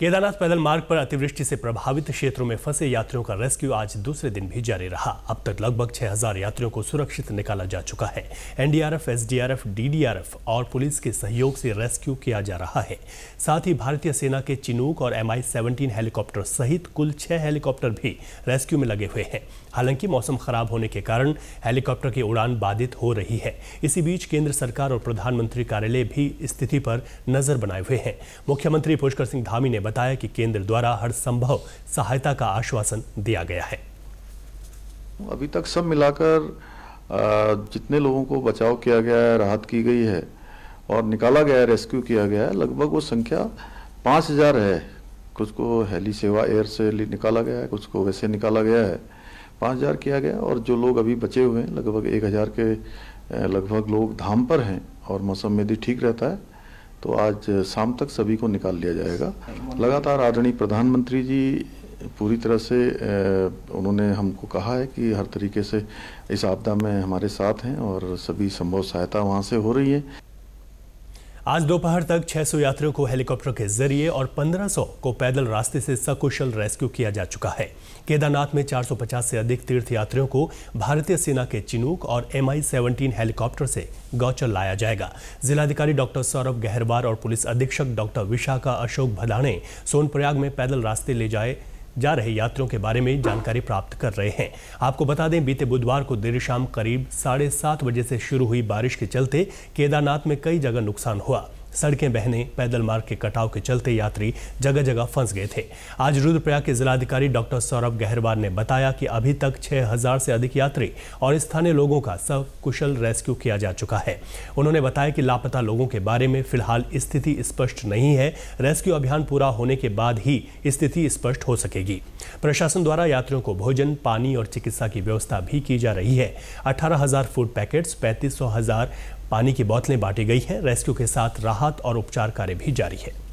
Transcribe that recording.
केदारनाथ पैदल मार्ग पर अतिवृष्टि से प्रभावित क्षेत्रों में फंसे यात्रियों का रेस्क्यू आज दूसरे दिन भी जारी रहा अब तक लगभग 6000 यात्रियों को सुरक्षित निकाला जा चुका है एनडीआरएफ एसडीआरएफ डीडीआरएफ और पुलिस के सहयोग से रेस्क्यू किया जा रहा है साथ ही भारतीय सेना के चिनूक और एम आई हेलीकॉप्टर सहित कुल छह हेलीकॉप्टर भी रेस्क्यू में लगे हुए हैं हालांकि मौसम खराब होने के कारण हेलीकॉप्टर की उड़ान बाधित हो रही है इसी बीच केंद्र सरकार और प्रधानमंत्री कार्यालय भी स्थिति पर नजर बनाए हुए हैं मुख्यमंत्री पुष्कर सिंह धामी ने बताया कि केंद्र द्वारा हर संभव सहायता का आश्वासन दिया गया है अभी तक सब मिलाकर जितने लोगों को बचाव किया गया है राहत की गई है और निकाला गया है रेस्क्यू किया गया है लगभग वो संख्या पाँच हज़ार है कुछ को हेली सेवा एयर से निकाला गया है कुछ को वैसे निकाला गया है पाँच हज़ार किया गया और जो लोग अभी बचे हुए हैं लगभग एक हज़ार के लगभग लोग धाम पर हैं और मौसम में भी ठीक रहता है तो आज शाम तक सभी को निकाल लिया जाएगा लगातार आदरणीय प्रधानमंत्री जी पूरी तरह से उन्होंने हमको कहा है कि हर तरीके से इस आपदा में हमारे साथ हैं और सभी संभव सहायता वहाँ से हो रही है आज दोपहर तक 600 यात्रियों को हेलीकॉप्टर के जरिए और 1500 को पैदल रास्ते से सकुशल रेस्क्यू किया जा चुका है केदारनाथ में 450 से अधिक तीर्थयात्रियों को भारतीय सेना के चिनूक और एम आई हेलीकॉप्टर से गौचर लाया जाएगा जिलाधिकारी डॉक्टर सौरभ गहरवार और पुलिस अधीक्षक डॉक्टर विशाखा अशोक भदाणे सोनप्रयाग में पैदल रास्ते ले जाए जा रहे यात्रियों के बारे में जानकारी प्राप्त कर रहे हैं आपको बता दें बीते बुधवार को देर शाम करीब साढ़े सात बजे से शुरू हुई बारिश के चलते केदारनाथ में कई जगह नुकसान हुआ सड़कें बहने पैदल मार्ग के कटाव के चलते यात्री जगह जगह फंस गए थे आज रुद्रप्रयाग के जिलाधिकारी डॉक्टर सौरभ गहरवार ने बताया कि अभी तक 6000 से अधिक यात्री और स्थानीय लोगों का सब कुशल रेस्क्यू किया जा चुका है उन्होंने बताया कि लापता लोगों के बारे में फिलहाल स्थिति स्पष्ट नहीं है रेस्क्यू अभियान पूरा होने के बाद ही स्थिति स्पष्ट हो सकेगी प्रशासन द्वारा यात्रियों को भोजन पानी और चिकित्सा की व्यवस्था भी की जा रही है अठारह हजार फूड पैकेट्स पैंतीस हजार पानी की बोतलें बांटी गई हैं रेस्क्यू के साथ राहत और उपचार कार्य भी जारी है